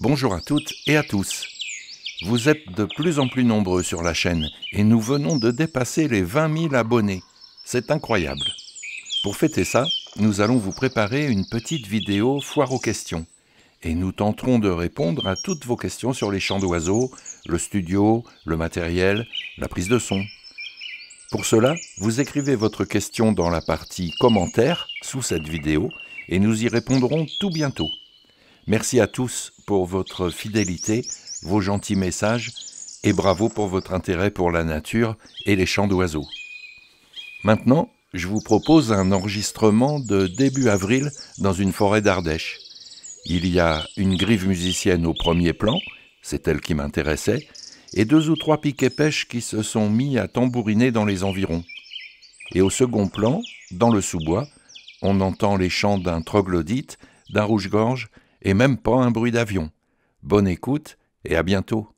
Bonjour à toutes et à tous. Vous êtes de plus en plus nombreux sur la chaîne et nous venons de dépasser les 20 000 abonnés. C'est incroyable. Pour fêter ça, nous allons vous préparer une petite vidéo foire aux questions. Et nous tenterons de répondre à toutes vos questions sur les champs d'oiseaux, le studio, le matériel, la prise de son. Pour cela, vous écrivez votre question dans la partie commentaires sous cette vidéo et nous y répondrons tout bientôt. Merci à tous pour votre fidélité, vos gentils messages, et bravo pour votre intérêt pour la nature et les chants d'oiseaux. Maintenant, je vous propose un enregistrement de début avril dans une forêt d'Ardèche. Il y a une grive musicienne au premier plan, c'est elle qui m'intéressait, et deux ou trois piquets pêches qui se sont mis à tambouriner dans les environs. Et au second plan, dans le sous-bois, on entend les chants d'un troglodyte, d'un rouge-gorge et même pas un bruit d'avion. Bonne écoute et à bientôt.